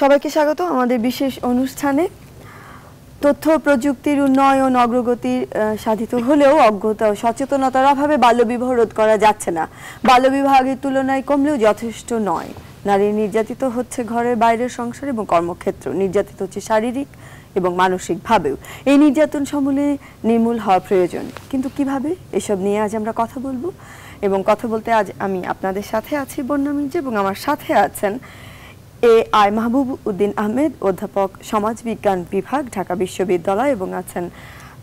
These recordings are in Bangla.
সবাইকে স্বাগত আমাদের বিশেষ অনুষ্ঠানে তথ্য প্রযুক্তির উন্নয়ন অগ্রগতির সাধিত হলেও অজ্ঞতা ও সচেতনতার অভাবে বাল্যবিবাহ রোধ করা যাচ্ছে না বিবাহের তুলনায় কমলেও যথেষ্ট নয় নারী নির্যাতিত হচ্ছে ঘরের বাইরের সংসার এবং কর্মক্ষেত্র নির্যাতিত হচ্ছে শারীরিক এবং মানসিকভাবেও এই নির্যাতন সমূলে নির্মূল হওয়া প্রয়োজন কিন্তু কিভাবে এসব নিয়ে আজ আমরা কথা বলবো এবং কথা বলতে আজ আমি আপনাদের সাথে আছি বন্যা মির্জা এবং আমার সাথে আছেন এ আই মাহবুব উদ্দিন আহমেদ অধ্যাপক সমাজবিজ্ঞান বিভাগ ঢাকা বিশ্ববিদ্যালয় এবং আছেন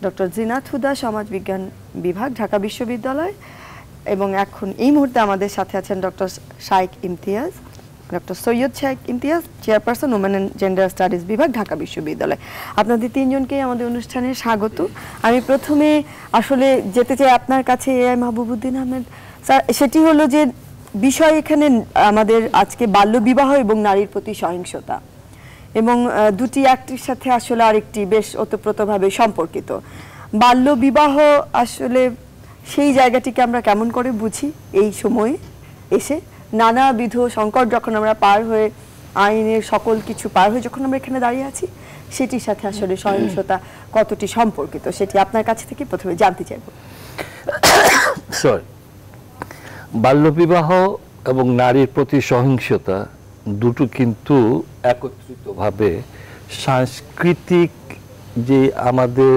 ডক্টর জিনাত হুদা সমাজবিজ্ঞান বিভাগ ঢাকা বিশ্ববিদ্যালয় এবং এখন এই মুহূর্তে আমাদের সাথে আছেন doctor Shaikh Imtiaz doctor Syed Shaikh Imtiaz chairperson women and gender studies বিভাগ ঢাকা বিশ্ববিদ্যালয় আপনাদের তিনজনকেই আমাদের অনুষ্ঠানে স্বাগত আমি প্রথমে আসলে যেতে চাই আপনার কাছে A I Mahbub Uddin Ahmed sir সেটি হলো যে বিষয় এখানে আমাদের আজকে বাল্যবিবাহ এবং নারীর প্রতি সহিংসতা এবং দুটি একটির সাথে আসলে আরেকটি বেশ ওতপ্রোতভাবে সম্পর্কিত বাল্যবিবাহ আসলে সেই জায়গাটিকে আমরা কেমন করে বুঝি এই সময়ে এসে নানাবিধ সংকট যখন আমরা পার হয়ে আইনের সকল কিছু পার হয়ে যখন আমরা এখানে দাঁড়িয়ে আছি সেটির সাথে আসলে সহিংসতা কতটি সম্পর্কিত সেটি আপনার কাছ থেকে প্রথমে জানতে চাইব সরি বাল্যবিবাহ এবং নারীর প্রতি সহিংসতা দুটো কিন্তু একত্রিতভাবে সাংস্কৃতিক যে আমাদের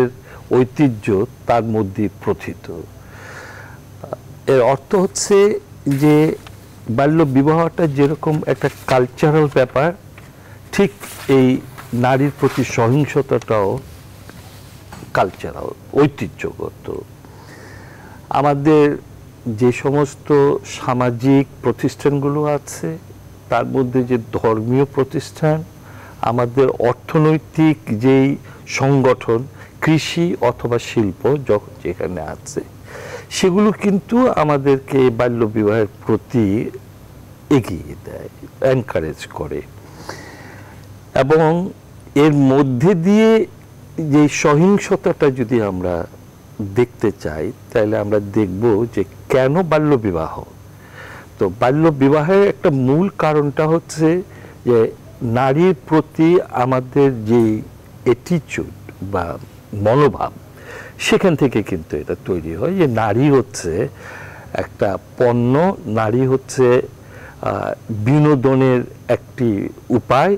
ঐতিহ্য তার মধ্যে প্রথিত এর অর্থ হচ্ছে যে বাল্য বিবাহটা যেরকম একটা কালচারাল ব্যাপার ঠিক এই নারীর প্রতি সহিংসতাটাও কালচারাল ঐতিহ্যগত আমাদের যে সমস্ত সামাজিক প্রতিষ্ঠানগুলো আছে তার মধ্যে যে ধর্মীয় প্রতিষ্ঠান আমাদের অর্থনৈতিক যেই সংগঠন কৃষি অথবা শিল্প যেখানে আছে সেগুলো কিন্তু আমাদেরকে বাল্য বিবাহের প্রতি এগিয়ে দেয় এনকারেজ করে এবং এর মধ্যে দিয়ে যে সহিংসতাটা যদি আমরা দেখতে চাই তাহলে আমরা দেখব যে কেন বাল্যবিবাহ তো বাল্যবিবাহের একটা মূল কারণটা হচ্ছে যে নারীর প্রতি আমাদের যে অ্যাটিচিউড বা মনোভাব সেখান থেকে কিন্তু এটা তৈরি হয় যে নারী হচ্ছে একটা পণ্য নারী হচ্ছে বিনোদনের একটি উপায়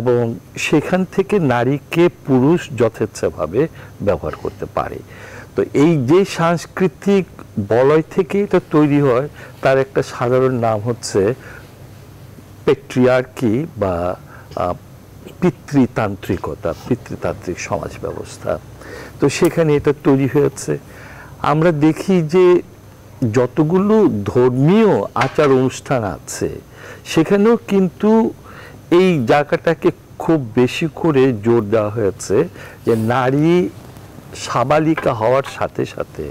এবং সেখান থেকে নারীকে পুরুষ যথেচ্ছভাবে ব্যবহার করতে পারে তো এই যে সাংস্কৃতিক বলয় থেকে এটা তৈরি হয় তার একটা সাধারণ নাম হচ্ছে পেট্রিয়ার্কি বা পিতৃতান্ত্রিকতা পিতৃতান্ত্রিক সমাজ ব্যবস্থা তো সেখানে এটা তৈরি হয়েছে আমরা দেখি যে যতগুলো ধর্মীয় আচার অনুষ্ঠান আছে সেখানেও কিন্তু এই জায়গাটাকে খুব বেশি করে জোর দেওয়া হয়েছে যে নারী সাবালিকা হওয়ার সাথে সাথে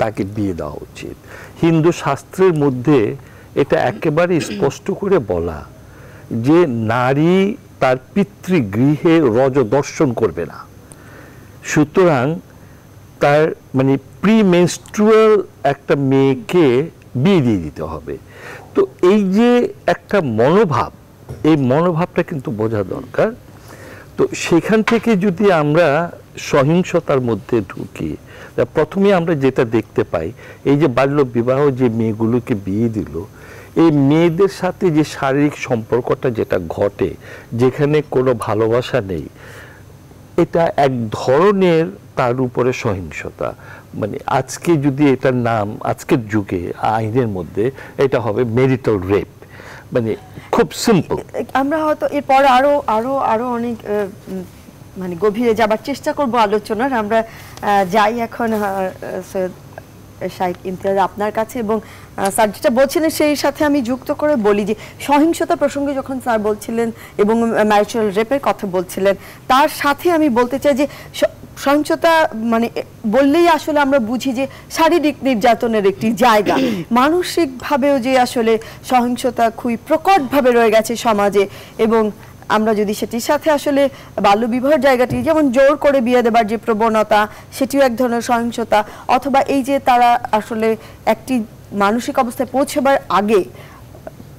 তাকে বিয়ে দেওয়া উচিত হিন্দু শাস্ত্রের মধ্যে এটা একেবারে স্পষ্ট করে বলা যে নারী তার পিতৃগৃহে রজ দর্শন করবে না সুতরাং তার মানে প্রিমেন্স্ট্রুয়াল একটা মেয়েকে বিয়ে দিয়ে দিতে হবে তো এই যে একটা মনোভাব এই মনোভাবটা কিন্তু বোঝা দরকার তো সেখান থেকে যদি আমরা সহিংসতার মধ্যে ঢুকি প্রথমে আমরা যেটা দেখতে পাই এই যে বাল্য বিবাহ যে মেয়েগুলোকে বিয়ে দিল এই মেয়েদের সাথে যে শারীরিক সম্পর্কটা যেটা ঘটে যেখানে কোনো ভালোবাসা নেই এটা এক ধরনের তার উপরে সহিংসতা মানে আজকে যদি এটার নাম আজকের যুগে আইনের মধ্যে এটা হবে মেরিটাল রেপ মানে খুব সিম্পল আমরা হয়তো এরপর আরো আরো আরো অনেক মানে গভীরে যাবার চেষ্টা করব আলোচনার আমরা যাই এখন শাহিদ ইমতিয়াজ আপনার কাছে এবং স্যার যেটা বলছিলেন সেই সাথে আমি যুক্ত করে বলি যে সহিংসতা প্রসঙ্গে যখন স্যার বলছিলেন এবং ম্যারিচুয়াল রেপের কথা বলছিলেন তার সাথে আমি বলতে চাই যে সহিংসতা মানে বললেই আসলে আমরা বুঝি যে শারীরিক নির্যাতনের একটি জায়গা মানসিকভাবেও যে আসলে সহিংসতা খুবই প্রকটভাবে রয়ে গেছে সমাজে এবং আমরা যদি সেটির সাথে আসলে বাল্যবিবাহের জায়গাটি যেমন জোর করে বিয়ে দেবার যে প্রবণতা সেটিও এক ধরনের সহিংসতা অথবা এই যে তারা আসলে একটি মানসিক অবস্থায় পৌঁছবার আগে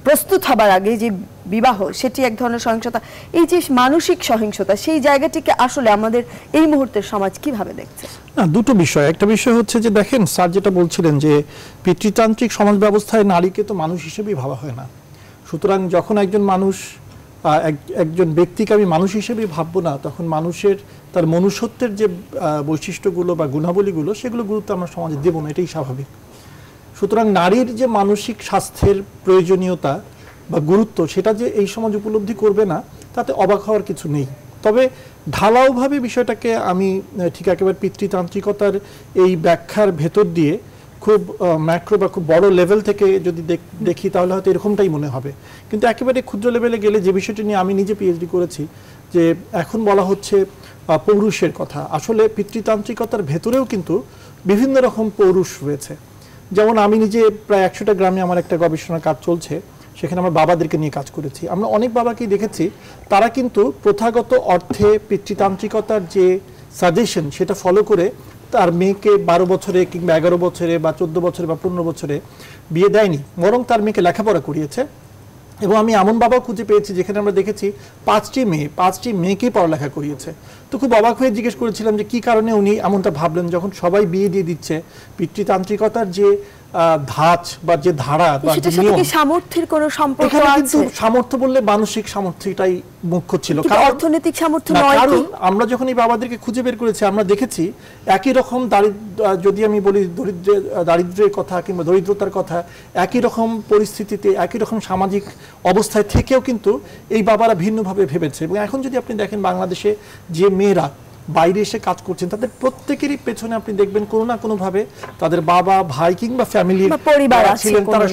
প্রস্তুত হবার আগে যে বিবাহ সেটি এক ধরনের সহিংসতা এই যে মানসিক সহিংসতা সেই জায়গাটিকে আসলে আমাদের এই মুহূর্তের সমাজ কিভাবে দেখছে না দুটো বিষয় একটা বিষয় হচ্ছে যে দেখেন স্যার যেটা বলছিলেন যে পিতৃতান্ত্রিক সমাজ ব্যবস্থায় নারীকে তো মানুষ হিসেবেই ভাবা হয় না সুতরাং যখন একজন মানুষ একজন ব্যক্তিকে আমি মানুষ হিসেবে ভাববো না তখন মানুষের তার মনুষ্যত্বের যে বৈশিষ্ট্যগুলো বা গুণাবলীগুলো সেগুলো গুরুত্ব আমরা সমাজে দেবো না এটাই স্বাভাবিক সুতরাং নারীর যে মানসিক স্বাস্থ্যের প্রয়োজনীয়তা বা গুরুত্ব সেটা যে এই সমাজ উপলব্ধি করবে না তাতে অবাক হওয়ার কিছু নেই তবে ঢালাওভাবে বিষয়টাকে আমি ঠিক একেবারে পিতৃতান্ত্রিকতার এই ব্যাখ্যার ভেতর দিয়ে খুব ম্যাক্রো বা খুব বড় লেভেল থেকে যদি দেখি তাহলে হয়তো এরকমটাই মনে হবে কিন্তু একেবারে ক্ষুদ্র লেভেলে গেলে যে বিষয়টি নিয়ে আমি নিজে পিএইচডি করেছি যে এখন বলা হচ্ছে পৌরুষের কথা আসলে পিতৃতান্ত্রিকতার ভেতরেও কিন্তু বিভিন্ন রকম পৌরুষ রয়েছে যেমন আমি নিজে প্রায় একশোটা গ্রামে আমার একটা গবেষণা কাজ চলছে সেখানে আমার বাবাদেরকে নিয়ে কাজ করেছি আমরা অনেক বাবাকেই দেখেছি তারা কিন্তু প্রথাগত অর্থে পিতৃতান্ত্রিকতার যে সাজেশন সেটা ফলো করে তার মেয়েকে বারো বছরে কিংবা এগারো বছরে বা চোদ্দ বছরে বা পনেরো বছরে বিয়ে দেয়নি বরং তার মেয়েকে লেখাপড়া করিয়েছে এবং আমি এমন বাবা খুঁজে পেয়েছি যেখানে আমরা দেখেছি পাঁচটি মেয়ে পাঁচটি মেয়েকেই পড়ালেখা করিয়েছে তো খুব অবাক হয়ে জিজ্ঞেস করেছিলাম যে কি কারণে উনি এমনটা ভাবলেন যখন সবাই বিয়ে দিয়ে দিচ্ছে পিতৃতান্ত্রিকতার যে ধাঁচ বা যে ধারা বা সামর্থ্যের কোনো সম্পর্ক আছে সামর্থ্য বললে মানসিক সামর্থ্যটাই মুখ্য ছিল কারণ অর্থনৈতিক সামর্থ্য নয় কারণ আমরা যখন এই বাবাদেরকে খুঁজে বের করেছি আমরা দেখেছি একই রকম দারিদ্র যদি আমি বলি দরিদ্রের দারিদ্রের কথা কিংবা দরিদ্রতার কথা একই রকম পরিস্থিতিতে একই রকম সামাজিক অবস্থায় থেকেও কিন্তু এই বাবারা ভিন্নভাবে ভেবেছে এবং এখন যদি আপনি দেখেন বাংলাদেশে যে মেয়েরা বাইরে এসে কাজ করছেন তাদের প্রত্যেকেরই পেছনে আপনি দেখবেন কোনো না কোনো ভাবে তাদের বাবা ভাই কিংবা ফ্যামিলি পরিবার ছিলেন তারা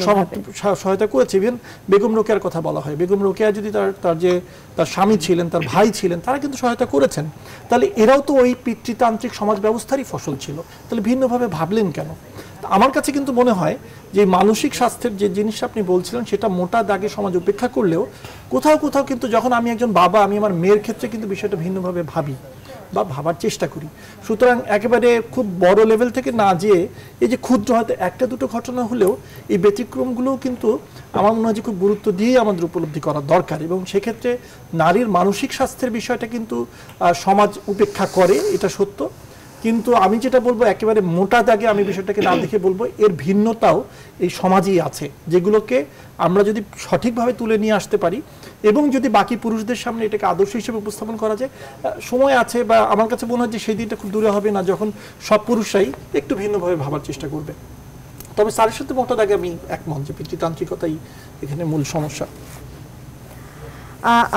সহায়তা করেছে ইভেন বেগম রোকেয়ার কথা বলা হয় বেগম রোকেয়া যদি তার তার যে তার স্বামী ছিলেন তার ভাই ছিলেন তারা কিন্তু সহায়তা করেছেন তাহলে এরাও তো ওই পিতৃতান্ত্রিক সমাজ ব্যবস্থারই ফসল ছিল তাহলে ভিন্নভাবে ভাবলেন কেন আমার কাছে কিন্তু মনে হয় যে মানসিক স্বাস্থ্যের যে জিনিসটা আপনি বলছিলেন সেটা মোটা দাগে সমাজ উপেক্ষা করলেও কোথাও কোথাও কিন্তু যখন আমি একজন বাবা আমি আমার মেয়ের ক্ষেত্রে কিন্তু বিষয়টা ভিন্নভাবে ভাবি বা ভাবার চেষ্টা করি সুতরাং একেবারে খুব বড় লেভেল থেকে না যেয়ে এই যে ক্ষুদ্র হয়তো একটা দুটো ঘটনা হলেও এই ব্যতিক্রমগুলোও কিন্তু আমার মনে হয় যে খুব গুরুত্ব দিয়েই আমাদের উপলব্ধি করা দরকার এবং সেক্ষেত্রে নারীর মানসিক স্বাস্থ্যের বিষয়টা কিন্তু সমাজ উপেক্ষা করে এটা সত্য কিন্তু আমি যেটা বলবো একেবারে মোটা দাগে আমি বিষয়টাকে না দেখে বলবো এর ভিন্নতাও এই সমাজেই আছে যেগুলোকে আমরা যদি সঠিকভাবে তুলে নিয়ে আসতে পারি এবং যদি বাকি পুরুষদের সামনে এটাকে আদর্শ হিসেবে উপস্থাপন করা যায় সময় আছে বা আমার কাছে মনে হয় যে সেই দিনটা খুব দূরে হবে না যখন সব পুরুষরাই একটু ভিন্নভাবে ভাবার চেষ্টা করবে তবে স্যারের সাথে মোটা দাগে আমি একমত যে পিতৃতান্ত্রিকতাই এখানে মূল সমস্যা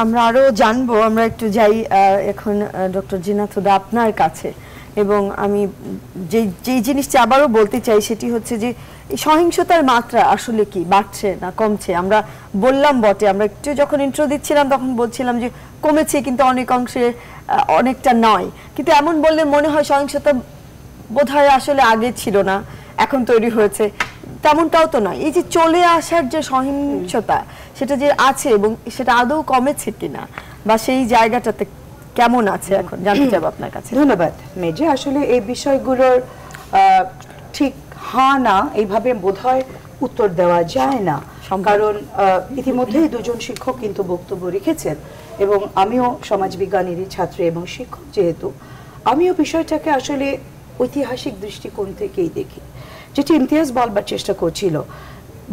আমরা আরো জানবো আমরা একটু যাই এখন ডক্টর জিনাথুদা আপনার কাছে এবং আমি যে যেই জিনিসটি আবারও বলতে চাই সেটি হচ্ছে যে সহিংসতার মাত্রা আসলে কি বাড়ছে না কমছে আমরা বললাম বটে আমরা একটু যখন ইন্ট্রো দিচ্ছিলাম তখন বলছিলাম যে কমেছে কিন্তু অনেক অংশে অনেকটা নয় কিন্তু এমন বললে মনে হয় সহিংসতা বোধ হয় আসলে আগে ছিল না এখন তৈরি হয়েছে তেমনটাও তো নয় এই যে চলে আসার যে সহিংসতা সেটা যে আছে এবং সেটা আদৌ কমেছে কিনা বা সেই জায়গাটাতে কেমন আছে এখন জানতে চাইবো আপনার কাছে ধন্যবাদ মেজে আসলে এই বিষয়গুলোর ঠিক হা না এইভাবে বোধহয় উত্তর দেওয়া যায় না কারণ ইতিমধ্যেই দুজন শিক্ষক কিন্তু বক্তব্য রেখেছেন এবং আমিও সমাজবিজ্ঞানেরই ছাত্র এবং শিক্ষক যেহেতু আমিও বিষয়টাকে আসলে ঐতিহাসিক দৃষ্টিকোণ থেকেই দেখি যেটি ইমতিয়াজ বলবার চেষ্টা করছিল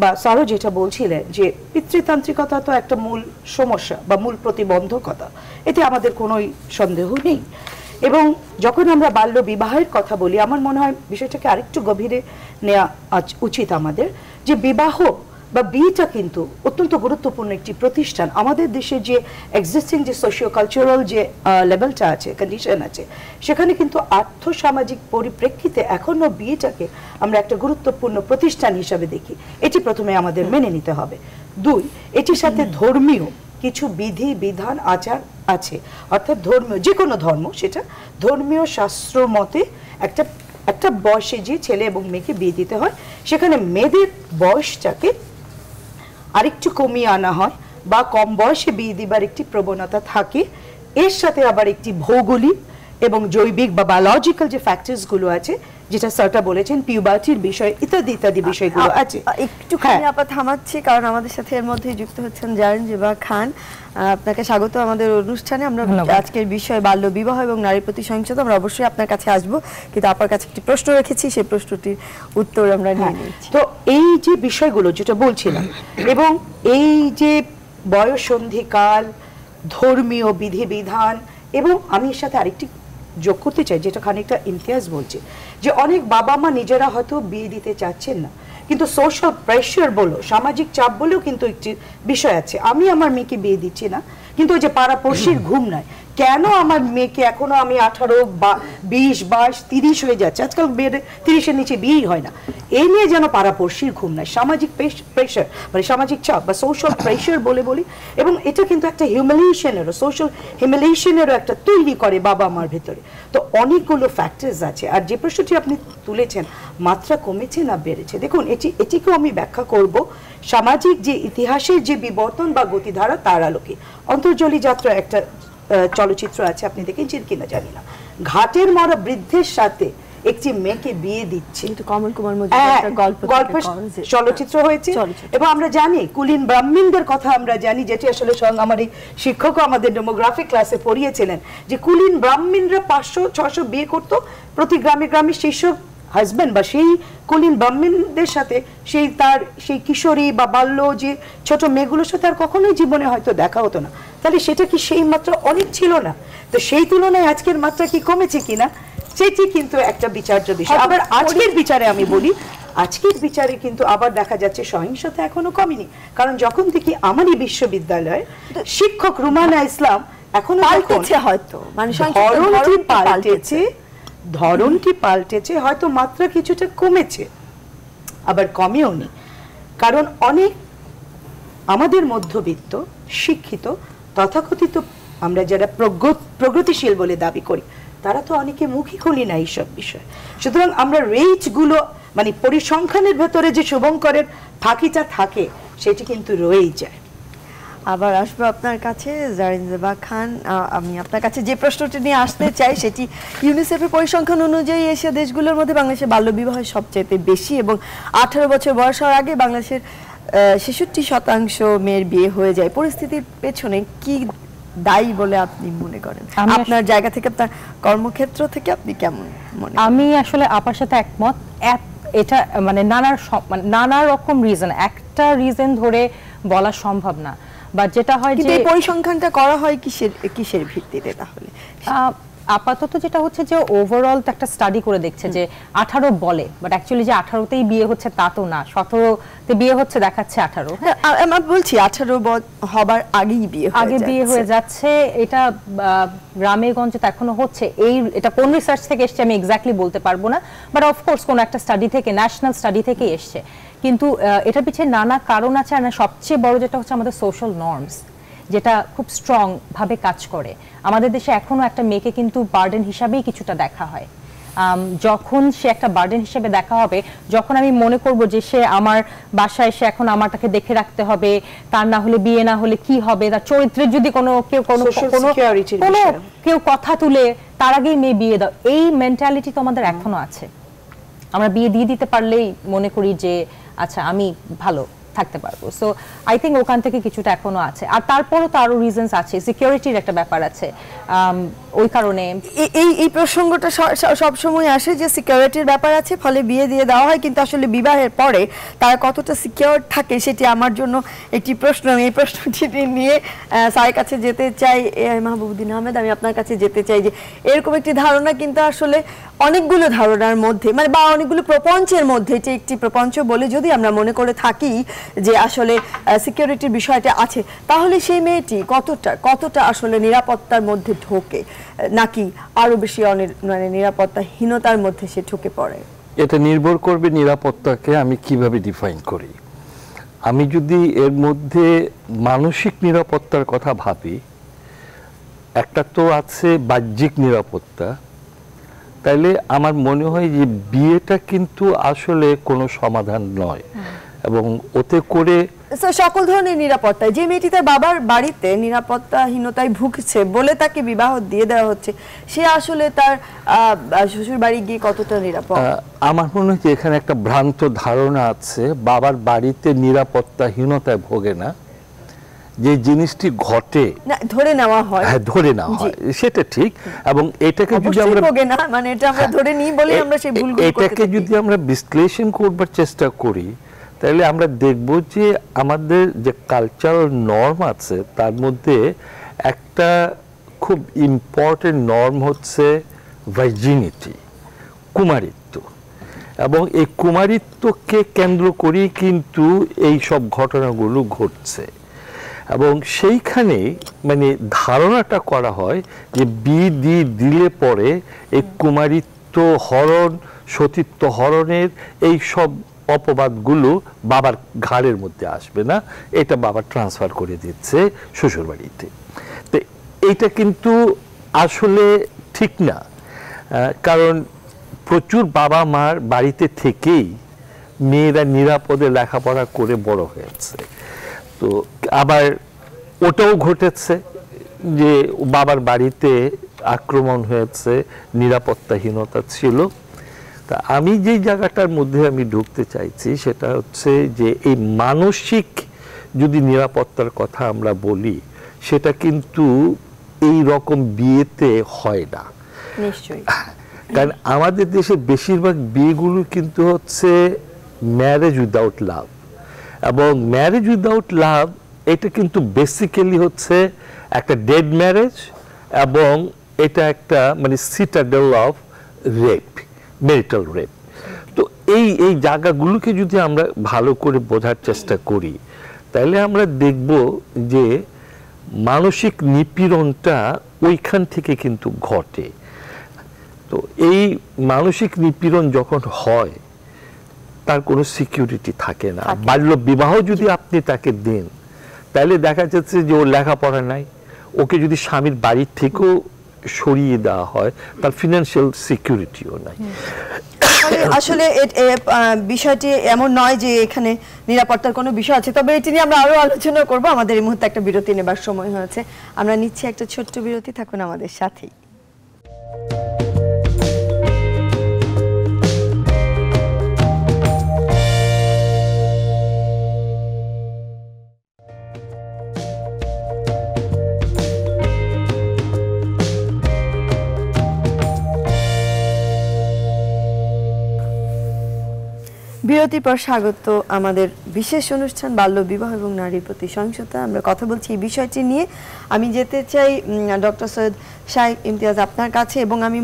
বা সারো যেটা বলছিলেন যে পিতৃতান্ত্রিকতা তো একটা মূল সমস্যা বা মূল প্রতিবন্ধকতা এতে আমাদের কোনোই সন্দেহ নেই এবং যখন আমরা বাল্য বিবাহের কথা বলি আমার মনে হয় বিষয়টাকে আরেকটু গভীরে নেওয়া উচিত আমাদের যে বিবাহ বা বিটা কিন্তু অত্যন্ত গুরুত্বপূর্ণ একটি প্রতিষ্ঠান আমাদের দেশে যে এক্সিস্টিং যে সোশিও কালচারাল যে লেভেলটা আছে কন্ডিশন আছে সেখানে কিন্তু আর্থসামাজিক পরিপ্রেক্ষিতে এখনও বিয়েটাকে আমরা একটা গুরুত্বপূর্ণ প্রতিষ্ঠান হিসাবে দেখি এটি প্রথমে আমাদের মেনে নিতে হবে দুই এটির সাথে ধর্মীয় কিছু বিধি বিধান আচার আছে অর্থাৎ ধর্মীয় যে কোনো ধর্ম সেটা ধর্মীয় শাস্ত্র মতে একটা একটা বয়সে যে ছেলে এবং মেয়েকে বিয়ে দিতে হয় সেখানে মেয়েদের বয়সটাকে আরেকটু কমিয়ে আনা হয় বা কম বয়সে বিয়ে দিবার একটি প্রবণতা থাকে এর সাথে আবার একটি ভৌগোলিক এবং জৈবিক বা বায়োলজিক্যাল যে ফ্যাক্টরসগুলো আছে যেটা স্যারটা বলেছেন পিউবার্টির বিষয় ইত্যাদি ইত্যাদি বিষয়গুলো আছে একটু হ্যাঁ। আপা থামাচ্ছি কারণ আমাদের সাথে এর মধ্যে যুক্ত হচ্ছেন জারেন জিবা খান আপনাকে স্বাগত আমাদের অনুষ্ঠানে আমরা আজকের বিষয় বাল্য বিবাহ এবং নারী প্রতি সহিংসতা আমরা অবশ্যই আপনার কাছে আসব কিন্তু আপনার কাছে একটি প্রশ্ন রেখেছি সেই প্রশ্নটির উত্তর আমরা নিয়ে হ্যাঁ। নিচ্ছি তো এই যে বিষয়গুলো যেটা বলছিলাম এবং এই যে বয়সন্ধিকাল ধর্মীয় বিধিবিধান এবং আমি এর সাথে আরেকটি যোগ করতে চাই যেটা খানিকটা ইমতিয়াজ বলছে যে অনেক বাবা মা নিজেরা হয়তো বিয়ে দিতে চাচ্ছেন না কিন্তু সোশ্যাল প্রেশার বলো সামাজিক চাপ বলেও কিন্তু একটি বিষয় আছে আমি আমার মেয়েকে বিয়ে দিচ্ছি না কিন্তু ওই যে পাড়াপড়শির ঘুম নয় কেন আমার মেয়েকে এখনো আমি আঠারো বা বিশ বাইশ তিরিশ হয়ে যাচ্ছে আজকাল মেয়ের তিরিশের নিচে বিয়েই হয় না এই নিয়ে যেন পাড়াপড়শির ঘুম নাই সামাজিক প্রেশার মানে সামাজিক চাপ বা সোশ্যাল প্রেশার বলে বলি এবং এটা কিন্তু একটা হিউমিলিয়েশনেরও সোশ্যাল হিউমিলিয়েশনেরও একটা তৈরি করে বাবা মার ভেতরে তো অনেকগুলো ফ্যাক্টার্স আছে আর যে প্রশ্নটি আপনি তুলেছেন মাত্রা কমেছে না বেড়েছে দেখুন এটি এটিকেও আমি ব্যাখ্যা করব সামাজিক যে ইতিহাসের যে বিবর্তন বা গতিধারা তার আলোকে অন্তর্জলী যাত্রা একটা চলচ্চিত্র আছে আপনি দেখেছেন কিনা জানি না ঘাটের মারা বৃদ্ধের সাথে একটি মেয়েকে বিয়ে দিচ্ছে কমল কুমার হ্যাঁ, গল্প চলচ্চিত্র হ্যাঁ, হয়েছে এবং আমরা জানি কুলিন ব্রাহ্মীণদের কথা আমরা জানি যেটি আসলে স্বয়ং আমার এই শিক্ষক আমাদের ডেমোগ্রাফিক ক্লাসে পড়িয়েছিলেন যে কুলিন ব্রাহ্মীণরা পাঁচশো ছশো বিয়ে করতো প্রতি গ্রামে গ্রামে শীর্ষ হাজব্যান্ড বা সেই কলিন ব্রাহ্মণদের সাথে সেই তার সেই কিশোরী বা বাল্য যে ছোট মেয়েগুলোর সাথে আর কখনোই জীবনে হয়তো দেখা হতো না তাহলে সেটা কি সেই মাত্রা অনেক ছিল না তো সেই তুলনায় আজকের মাত্রা কি কমেছে কিনা সেটি কিন্তু একটা বিচার যদি হ্যাঁ, আবার আজকের বিচারে আমি বলি আজকের বিচারে কিন্তু আবার দেখা যাচ্ছে সহিংসতা এখনো কমেনি কারণ যখন থেকে আমারই বিশ্ববিদ্যালয়ে শিক্ষক রুমানা ইসলাম এখন পাল্টেছে হয়তো মানে পাল্টেছে ধরনটি পাল্টেছে হয়তো মাত্রা কিছুটা কমেছে আবার কমেও নি কারণ অনেক আমাদের মধ্যবিত্ত শিক্ষিত তথাকথিত আমরা যারা প্রগ প্রগতিশীল বলে দাবি করি তারা তো অনেকে মুখই খুলি না এইসব বিষয়ে সুতরাং আমরা রেইচগুলো মানে পরিসংখ্যানের ভেতরে যে শুভঙ্করের ফাঁকিটা থাকে সেটি কিন্তু রয়েই যায় আবার আসবো আপনার কাছে জারিন খান আমি আপনার কাছে যে প্রশ্নটি নিয়ে আসতে চাই সেটি ইউনিসেফের পরিসংখ্যান অনুযায়ী এশিয়া দেশগুলোর মধ্যে বাংলাদেশের বাল্যবিবাহ সবচাইতে বেশি এবং আঠারো বছর বয়স হওয়ার আগে বাংলাদেশের ছেষট্টি শতাংশ মেয়ের বিয়ে হয়ে যায় পরিস্থিতির পেছনে কি দায়ী বলে আপনি মনে করেন আপনার জায়গা থেকে আপনার কর্মক্ষেত্র থেকে আপনি কেমন মনে আমি আসলে আপার সাথে একমত এটা মানে নানার মানে নানা রকম রিজন একটা রিজন ধরে বলা সম্ভব না বা যেটা হয় যে পরিসংখ্যানটা করা হয় কিসের কিসের ভিত্তিতে তাহলে আপাতত যেটা হচ্ছে যে ওভারঅল একটা স্টাডি করে দেখছে যে আঠারো বলে বাট অ্যাকচুয়ালি যে আঠারোতেই বিয়ে হচ্ছে তা তো না সতেরোতে বিয়ে হচ্ছে দেখাচ্ছে আঠারো হ্যাঁ, আমরা বলছি আঠারো হবার আগেই বিয়ে আগে বিয়ে হয়ে যাচ্ছে এটা গ্রামেগঞ্জ তো এখনো হচ্ছে এই এটা কোন রিসার্চ থেকে এসছে আমি এক্স্যাক্টলি বলতে পারবো না বাট অফকোর্স কোন একটা স্টাডি থেকে ন্যাশনাল স্টাডি থেকে এসছে কিন্তু এটার পিছনে নানা কারণ আছে আর সবচেয়ে বড় যেটা হচ্ছে আমাদের সোশ্যাল নর্মস যেটা খুব স্ট্রং ভাবে কাজ করে আমাদের দেশে এখনো একটা মেয়েকে কিন্তু বার্ডেন হিসাবেই কিছুটা দেখা হয় যখন সে একটা বার্ডেন হিসেবে দেখা হবে যখন আমি মনে করব যে সে আমার বাসায় সে এখন আমার তাকে দেখে রাখতে হবে তার না হলে বিয়ে না হলে কি হবে তার চরিত্রের যদি কোনো কেউ কোনো কোনো কেউ কথা তুলে তার আগেই মেয়ে বিয়ে দাও এই মেন্টালিটি তো আমাদের এখনো আছে আমরা বিয়ে দিয়ে দিতে পারলেই মনে করি যে আচ্ছা আমি ভালো থাকতে পারবো সো আই থিঙ্ক ওখান থেকে কিছুটা এখনো আছে আর তারপরও তো আরও রিজনস আছে সিকিউরিটির একটা ব্যাপার আছে um, ওই কারণে এই এই প্রসঙ্গটা সব সময় আসে যে সিকিউরিটির ব্যাপার আছে ফলে বিয়ে দিয়ে দেওয়া হয় কিন্তু আসলে বিবাহের পরে তার কতটা সিকিউর থাকে সেটি আমার জন্য একটি প্রশ্ন এই প্রশ্নটি নিয়ে স্যারের কাছে যেতে চাই মাহবুবুদ্দিন আহমেদ আমি আপনার কাছে যেতে চাই যে এরকম একটি ধারণা কিন্তু আসলে অনেকগুলো ধারণার মধ্যে মানে বা অনেকগুলো প্রপঞ্চের মধ্যে এটি একটি প্রপঞ্চ বলে যদি আমরা মনে করে থাকি যে আসলে সিকিউরিটির বিষয়টা আছে তাহলে সেই মেয়েটি কতটা কতটা আসলে নিরাপত্তার মধ্যে ঢোকে নাকি আরো বেশি মানে নিরাপত্তাহীনতার মধ্যে সে ঠুকে পড়ে এটা নির্ভর করবে নিরাপত্তাকে আমি কিভাবে ডিফাইন করি আমি যদি এর মধ্যে মানসিক নিরাপত্তার কথা ভাবি একটা তো আছে বাহ্যিক নিরাপত্তা তাইলে আমার মনে হয় যে বিয়েটা কিন্তু আসলে কোনো সমাধান নয় হ্যাঁ। এবং ওতে করে সকল ধরনের নিরাপত্তায় যে মেয়েটি তার বাবার বাড়িতে নিরাপত্তাহীনতায় ভুগছে বলে তাকে বিবাহ দিয়ে দেওয়া হচ্ছে সে আসলে তার শ্বশুর বাড়ি গিয়ে কতটা নিরাপদ আমার মনে হয় এখানে একটা ভ্রান্ত ধারণা আছে বাবার বাড়িতে নিরাপত্তাহীনতায় ভোগে না যে জিনিসটি ঘটে ধরে নেওয়া হয় হ্যাঁ ধরে নেওয়া হয় সেটা ঠিক এবং এটাকে যদি আমরা মানে এটা আমরা হ্যাঁ, ধরে নিই বলেই আমরা সেই ভুল এটাকে যদি আমরা বিশ্লেষণ করবার চেষ্টা করি তাহলে আমরা দেখব যে আমাদের যে কালচারাল নর্ম আছে তার মধ্যে একটা খুব ইম্পর্টেন্ট নর্ম হচ্ছে ভার্জিনিটি কুমারিত্ব এবং এই কুমারিত্বকে কেন্দ্র করেই কিন্তু এই সব ঘটনাগুলো ঘটছে এবং সেইখানে মানে ধারণাটা করা হয় যে বি দি দিলে পরে এই কুমারিত্ব হরণ সতীত্ব হরণের এই সব অপবাদগুলো বাবার ঘাড়ের মধ্যে আসবে না এটা বাবা ট্রান্সফার করে দিচ্ছে শ্বশুরবাড়িতে তো এইটা কিন্তু আসলে ঠিক না কারণ প্রচুর বাবা মার বাড়িতে থেকেই মেয়েরা নিরাপদে লেখাপড়া করে বড় হয়েছে তো আবার ওটাও ঘটেছে যে বাবার বাড়িতে আক্রমণ হয়েছে নিরাপত্তাহীনতা ছিল তা আমি যে জায়গাটার মধ্যে আমি ঢুকতে চাইছি সেটা হচ্ছে যে এই মানসিক যদি নিরাপত্তার কথা আমরা বলি সেটা কিন্তু এই রকম বিয়েতে হয় না কারণ আমাদের দেশে বেশিরভাগ বিয়েগুলো কিন্তু হচ্ছে ম্যারেজ উইদাউট লাভ এবং ম্যারেজ উইদাউট লাভ এটা কিন্তু বেসিক্যালি হচ্ছে একটা ডেড ম্যারেজ এবং এটা একটা মানে citadel of rape marital rape তো এই এই জায়গাগুলোকে যদি আমরা ভালো করে বোঝার চেষ্টা করি তাহলে আমরা দেখব যে মানসিক নিপীড়নটা ওইখান থেকে কিন্তু ঘটে তো এই মানসিক নিপীড়ন যখন হয় তার কোনো সিকিউরিটি থাকে না বাল্য বিবাহ যদি আপনি তাকে দেন তাহলে দেখা যাচ্ছে যে ওর লেখাপড়া নাই ওকে যদি স্বামীর বাড়ির থেকেও সরিয়ে দেওয়া হয় তার ফিনান্সিয়াল সিকিউরিটিও নাই আসলে বিষয়টি এমন নয় যে এখানে নিরাপত্তার কোনো বিষয় আছে তবে এটি নিয়ে আমরা আরো আলোচনা করব আমাদের এই মুহূর্তে একটা বিরতি নেবার সময় হয়েছে আমরা নিচ্ছি একটা ছোট্ট বিরতি থাকুন আমাদের সাথেই বিরতি পর স্বাগত আমাদের বিশেষ অনুষ্ঠান বাল্য বিবাহ এবং নারীর প্রতি সহিংসতা আমরা কথা বলছি এই বিষয়টি নিয়ে আমি যেতে চাই ডক্টর সৈয়দ শাহেক ইমতিয়াজ আপনার কাছে এবং আমি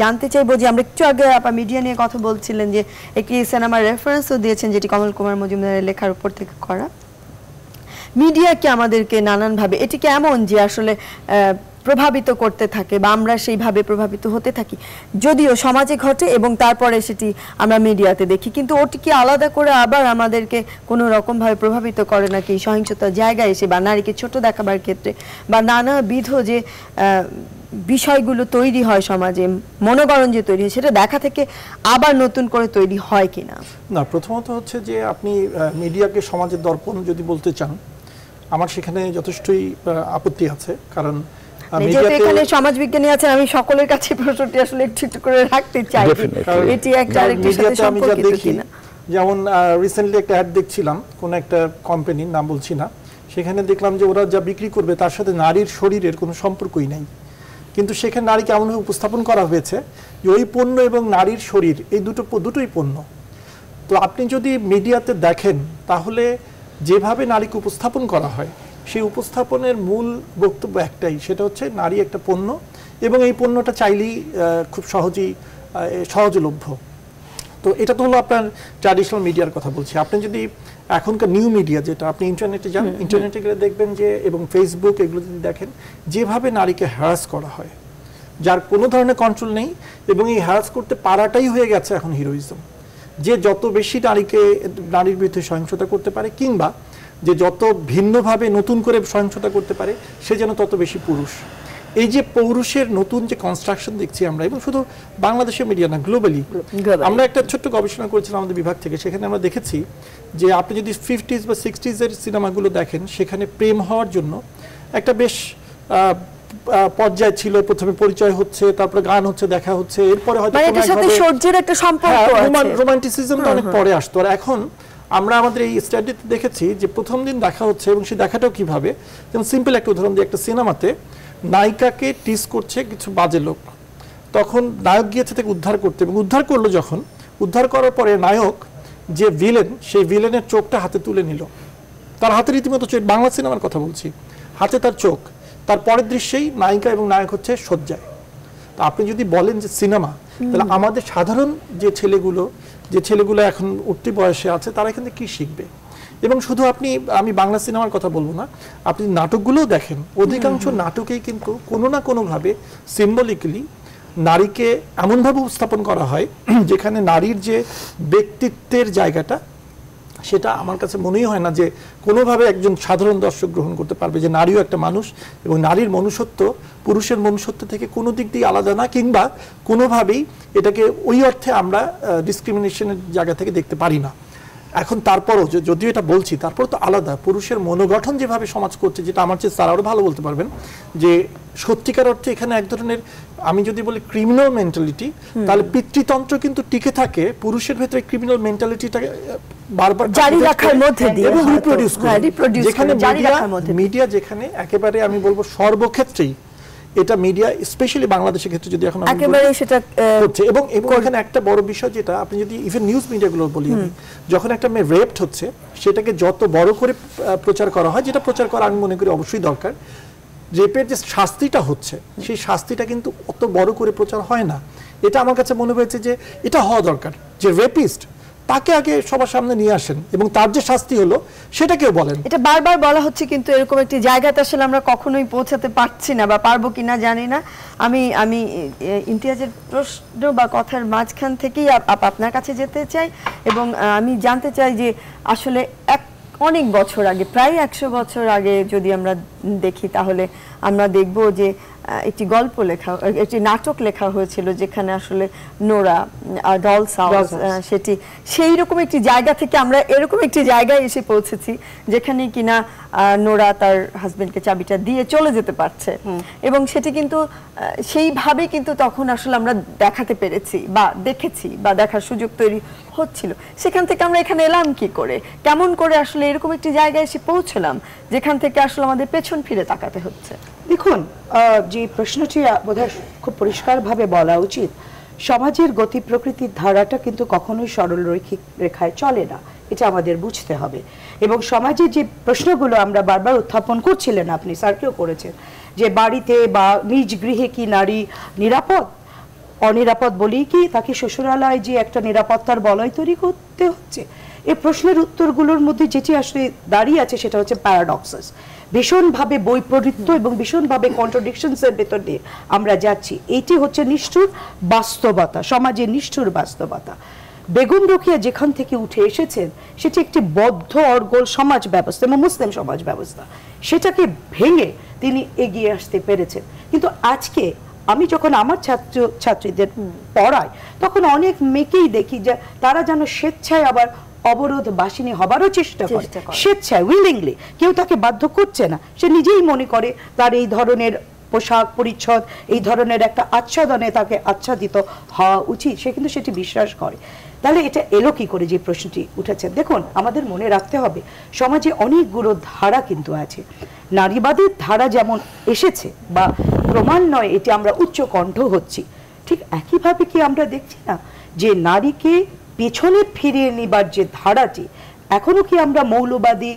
জানতে চাইবো যে আমরা একটু আগে আপনার মিডিয়া নিয়ে কথা বলছিলেন যে একটি সিনেমার রেফারেন্সও দিয়েছেন যেটি কমল কুমার মজুমদারের লেখার উপর থেকে করা মিডিয়া কি আমাদেরকে নানানভাবে এটি কেমন যে আসলে প্রভাবিত করতে থাকে বা আমরা সেইভাবে প্রভাবিত হতে থাকি যদিও সমাজে ঘটে এবং তারপরে সেটি আমরা মিডিয়াতে দেখি কিন্তু ওটিকে আলাদা করে আবার আমাদেরকে কোনো রকমভাবে প্রভাবিত করে নাকি সহিংসতার জায়গায় এসে বা নারীকে ছোট দেখাবার ক্ষেত্রে বা নানাবিধ যে বিষয়গুলো তৈরি হয় সমাজে মনোগরণ যে তৈরি হয় সেটা দেখা থেকে আবার নতুন করে তৈরি হয় কিনা না প্রথমত হচ্ছে যে আপনি মিডিয়াকে সমাজের দর্পণ যদি বলতে চান আমার সেখানে যথেষ্টই আপত্তি আছে কারণ যেহেতু এখানে সমাজ বিজ্ঞানী আছেন আমি সকলের কাছে প্রশ্নটি আসলে একটু একটু করে রাখতে চাই এটি একটা সাথে সম্পর্কিত কিনা যেমন রিসেন্টলি একটা অ্যাড দেখছিলাম কোন একটা নাম বলছি না সেখানে দেখলাম যে ওরা যা বিক্রি করবে তার সাথে নারীর শরীরের কোনো সম্পর্কই নাই কিন্তু সেখানে নারীকে এমনভাবে উপস্থাপন করা হয়েছে যে ওই পণ্য এবং নারীর শরীর এই দুটো দুটোই পণ্য তো আপনি যদি মিডিয়াতে দেখেন তাহলে যেভাবে নারীকে উপস্থাপন করা হয় সেই উপস্থাপনের মূল বক্তব্য একটাই সেটা হচ্ছে নারী একটা পণ্য এবং এই পণ্যটা চাইলেই খুব সহজেই সহজলভ্য তো এটা তো হলো আপনার ট্র্যাডিশনাল মিডিয়ার কথা বলছি আপনি যদি এখনকার নিউ মিডিয়া যেটা আপনি ইন্টারনেটে যান ইন্টারনেটে গেলে দেখবেন যে এবং ফেসবুক এগুলো যদি দেখেন যেভাবে নারীকে হ্যারাস করা হয় যার কোনো ধরনের কন্ট্রোল নেই এবং এই হ্যারাস করতে পারাটাই হয়ে গেছে এখন হিরোইজম যে যত বেশি নারীকে নারীর বিরুদ্ধে সহিংসতা করতে পারে কিংবা যে যত ভিন্নভাবে নতুন করে সহিংসতা করতে পারে সে যেন তত বেশি পুরুষ এই যে পৌরুষের নতুন যে কনস্ট্রাকশন দেখছি আমরা এবং শুধু বাংলাদেশের মিডিয়া না গ্লোবালি আমরা একটা ছোট্ট গবেষণা করেছিলাম আমাদের বিভাগ থেকে সেখানে আমরা দেখেছি যে আপনি যদি ফিফটিজ বা সিক্সটিজের সিনেমাগুলো দেখেন সেখানে প্রেম হওয়ার জন্য একটা বেশ পর্যায় ছিল প্রথমে পরিচয় হচ্ছে তারপরে গান হচ্ছে দেখা হচ্ছে এরপরে হয়তো মানে হ্যাঁ, রোমান্টিসিজম অনেক পরে আসতো আর এখন আমরা আমাদের এই স্ট্যাডিতে দেখেছি যে প্রথম দিন দেখা হচ্ছে এবং সেই দেখাটাও কিভাবে যেমন সিম্পল একটা উদাহরণ দিয়ে একটা সিনেমাতে নায়িকাকে টিস করছে কিছু বাজে লোক তখন নায়ক গিয়েছে তাকে উদ্ধার করতে এবং উদ্ধার করলো যখন উদ্ধার করার পরে নায়ক যে ভিলেন সেই ভিলেনের চোখটা হাতে তুলে নিল তার হাতে রীতিমতো চোখ বাংলা সিনেমার কথা বলছি হাতে তার চোখ তার পরের দৃশ্যেই নায়িকা এবং নায়ক হচ্ছে শয্যায় তা আপনি যদি বলেন যে সিনেমা তাহলে আমাদের সাধারণ যে ছেলেগুলো যে ছেলেগুলো এখন উঠতি বয়সে আছে তারা এখান থেকে কী শিখবে এবং শুধু আপনি আমি বাংলা সিনেমার কথা বলবো না আপনি নাটকগুলোও দেখেন অধিকাংশ নাটকেই কিন্তু কোনো না কোনোভাবে সিম্বলিকলি নারীকে এমনভাবে উপস্থাপন করা হয় যেখানে নারীর যে ব্যক্তিত্বের জায়গাটা সেটা আমার কাছে মনেই হয় না যে কোনোভাবে একজন সাধারণ দর্শক গ্রহণ করতে পারবে যে নারীও একটা মানুষ এবং নারীর মনুষ্যত্ব পুরুষের মনুষ্যত্ব থেকে কোনো দিক দিয়ে আলাদা না কিংবা কোনোভাবেই এটাকে ওই অর্থে আমরা ডিসক্রিমিনেশনের জায়গা থেকে দেখতে পারি না এখন তারপরও যদিও এটা বলছি তারপর তো আলাদা পুরুষের মনোগঠন যেভাবে সমাজ করছে যেটা আমার চেয়ে তারা আরও ভালো বলতে পারবেন যে সত্যিকার অর্থে এখানে এক ধরনের আমি যদি বলি ক্রিমিনাল মেন্টালিটি তাহলে পিতৃতন্ত্র কিন্তু টিকে থাকে পুরুষের ভেতরে ক্রিমিনাল মেন্টালিটিটা বারবার জারি হ্যাঁ, হ্যাঁ, রাখার মধ্যে দিয়ে এবং রিপ্রোডিউস করে যেখানে মিডিয়া যেখানে একেবারে আমি বলবো সর্বক্ষেত্রেই এটা মিডিয়া স্পেশালি বাংলাদেশের ক্ষেত্রে যদি এখন একেবারে সেটা হচ্ছে এবং এবং এখানে একটা বড় বিষয় যেটা আপনি যদি ইভেন নিউজ মিডিয়াগুলো বলি যখন একটা মেয়ে রেপড হচ্ছে সেটাকে যত বড় করে প্রচার করা হয় যেটা প্রচার করা আমি মনে করি অবশ্যই দরকার রেপের যে শাস্তিটা হচ্ছে সেই শাস্তিটা কিন্তু অত বড় করে প্রচার হয় না এটা আমার কাছে মনে হয়েছে যে এটা হওয়া দরকার যে রেপিস্ট তাকে আগে সবার সামনে নিয়ে আসেন এবং তার যে শাস্তি হলো সেটাকেও বলেন এটা বারবার বলা হচ্ছে কিন্তু এরকম একটি জায়গাতে আসলে আমরা কখনোই পৌঁছাতে পারছি না বা পারবো কিনা জানি না আমি আমি ইমতিয়াজের প্রশ্ন বা কথার মাঝখান থেকেই আপনার কাছে যেতে চাই এবং আমি জানতে চাই যে আসলে এক অনেক বছর আগে প্রায় একশো বছর আগে যদি আমরা দেখি তাহলে আমরা দেখব যে একটি গল্প লেখা একটি নাটক লেখা হয়েছিল যেখানে আসলে নোরা ডলস হাউস সেটি সেই রকম একটি জায়গা থেকে আমরা এরকম একটি জায়গায় এসে পৌঁছেছি যেখানে কিনা নোরা তার হাজবেন্ডকে চাবিটা দিয়ে চলে যেতে পারছে এবং সেটি কিন্তু সেইভাবে কিন্তু তখন আসলে আমরা দেখাতে পেরেছি বা দেখেছি বা দেখার সুযোগ তৈরি হচ্ছিল সেখান থেকে আমরা এখানে এলাম কি করে কেমন করে আসলে এরকম একটি জায়গায় এসে পৌঁছলাম যেখান থেকে আসলে আমাদের পেছন ফিরে তাকাতে হচ্ছে দেখুন যে প্রশ্নটি বোধ খুব পরিষ্কারভাবে বলা উচিত সমাজের গতি প্রকৃতির ধারাটা কিন্তু কখনোই সরল রৈখিক রেখায় চলে না এটা আমাদের বুঝতে হবে এবং সমাজে যে প্রশ্নগুলো আমরা বারবার উত্থাপন করছিলেন আপনি স্যারকেও করেছেন যে বাড়িতে বা নিজ গৃহে কি নারী নিরাপদ অনিরাপদ বলেই কি তাকে শ্বশুরালয় যে একটা নিরাপত্তার বলয় তৈরি করতে হচ্ছে এই প্রশ্নের উত্তরগুলোর মধ্যে যেটি আসলে দাঁড়িয়ে আছে সেটা হচ্ছে প্যারাডক্সাস ভীষণভাবে বৈপরীত্য এবং ভীষণভাবে কন্ট্রোডিকশনসের ভেতর দিয়ে আমরা যাচ্ছি এটি হচ্ছে নিষ্ঠুর বাস্তবতা সমাজের নিষ্ঠুর বাস্তবতা বেগম রোকিয়া যেখান থেকে উঠে এসেছেন সেটি একটি বদ্ধ অর্গল সমাজ ব্যবস্থা এবং মুসলিম সমাজ ব্যবস্থা সেটাকে ভেঙে তিনি এগিয়ে আসতে পেরেছেন কিন্তু আজকে আমি যখন আমার ছাত্র ছাত্রীদের পড়াই তখন অনেক মেয়েকেই দেখি যে তারা যেন স্বেচ্ছায় আবার অবরোধ বাসিনী হবারও চেষ্টা করে স্বেচ্ছায় উইলিংলি কেউ তাকে বাধ্য করছে না সে নিজেই মনে করে তার এই ধরনের পোশাক পরিচ্ছদ এই ধরনের একটা আচ্ছাদনে তাকে আচ্ছাদিত হওয়া উচিত সে কিন্তু সেটি বিশ্বাস করে তাহলে এটা এলো কি করে যে প্রশ্নটি উঠেছে দেখুন আমাদের মনে রাখতে হবে সমাজে অনেকগুলো ধারা কিন্তু আছে নারীবাদের ধারা যেমন এসেছে বা ক্রমান্বয়ে এটি আমরা উচ্চ কণ্ঠ হচ্ছি ঠিক একইভাবে কি আমরা দেখছি না যে নারীকে পেছনে ফিরিয়ে নিবার যে ধারাটি এখনও কি আমরা মৌলবাদী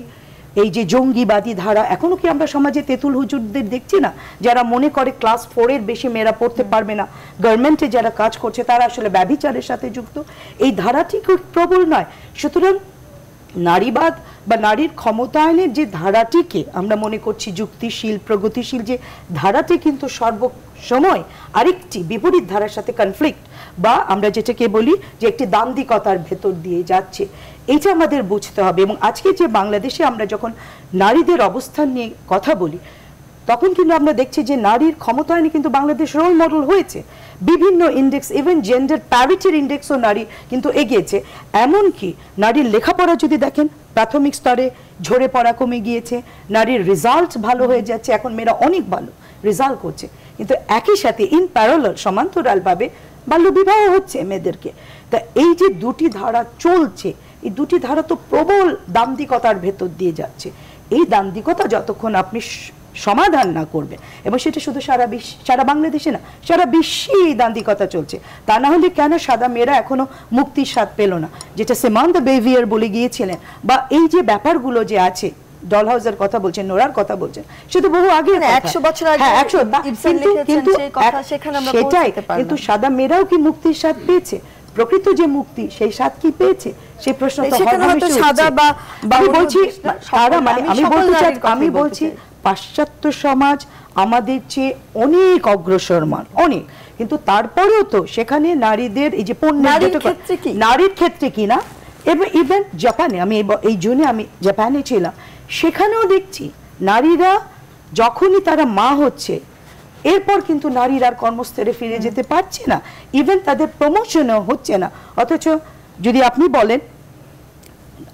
এই যে জঙ্গিবাদী ধারা এখনো কি আমরা সমাজে তেতুল হুজুরদের দেখছি না যারা মনে করে ক্লাস ফোরের বেশি মেয়েরা পড়তে পারবে না গভর্নমেন্টে যারা কাজ করছে তারা আসলে ব্যবিচারের সাথে যুক্ত এই ধারাটি খুব প্রবল নয় সুতরাং নারীবাদ বা নারীর ক্ষমতায়নের যে ধারাটিকে আমরা মনে করছি যুক্তিশীল প্রগতিশীল যে ধারাটি কিন্তু সর্ব সময় আরেকটি বিপরীত ধারার সাথে কনফ্লিক্ট বা আমরা যেটাকে বলি যে একটি দান্দিকতার ভেতর দিয়ে যাচ্ছে এটা আমাদের বুঝতে হবে এবং আজকে যে বাংলাদেশে আমরা যখন নারীদের অবস্থান নিয়ে কথা বলি তখন কিন্তু আমরা দেখছি যে নারীর ক্ষমতায়নে কিন্তু বাংলাদেশ রোল মডেল হয়েছে বিভিন্ন ইন্ডেক্স ইভেন জেন্ডার প্যারিটির ইন্ডেক্সও নারী কিন্তু এগিয়েছে এমনকি নারীর লেখাপড়া যদি দেখেন প্রাথমিক স্তরে ঝরে পড়া কমে গিয়েছে নারীর রেজাল্ট ভালো হয়ে যাচ্ছে এখন মেয়েরা অনেক ভালো রেজাল্ট করছে কিন্তু একই সাথে ইন প্যারাল সমান্তরালভাবে বাল্য বিবাহ হচ্ছে মেয়েদেরকে তা এই যে দুটি ধারা চলছে এই দুটি ধারা তো প্রবল দাম্ভিকতার ভেতর দিয়ে যাচ্ছে এই দাম্ভিকতা যতক্ষণ আপনি সমাধান না করবে এবং সেটা শুধু সারা বিশ্ব সারা বাংলাদেশে না সারা বিশ্বে এই দান্দিকতা চলছে তা না হলে কেন সাদা মেয়েরা এখনো মুক্তির স্বাদ পেল না যেটা সেমান্ত বেভিয়ার বলে গিয়েছিলেন বা এই যে ব্যাপারগুলো যে আছে ডল হাউসের কথা বলছেন নোরার কথা বলছেন সে বহু আগে মানে একশো বছর হ্যাঁ, কিন্তু সেটাই কিন্তু সাদা মেয়েরাও কি মুক্তির স্বাদ পেয়েছে প্রকৃত যে মুক্তি সেই স্বাদ কি পেয়েছে সেই প্রশ্ন আমি বলছি সাদা মানে আমি বলতে চাই আমি বলছি পাশ্চাত্য সমাজ আমাদের চেয়ে অনেক অগ্রসর মান অনেক কিন্তু তারপরেও তো সেখানে নারীদের এই যে নারীর ক্ষেত্রে কি না এবং ইভেন জাপানে আমি এই জুনে আমি জাপানে ছিলাম সেখানেও দেখছি নারীরা যখনই তারা মা হচ্ছে এরপর কিন্তু নারীরা আর কর্মস্থলে ফিরে যেতে পারছে না ইভেন তাদের প্রমোশনও হচ্ছে না অথচ যদি আপনি বলেন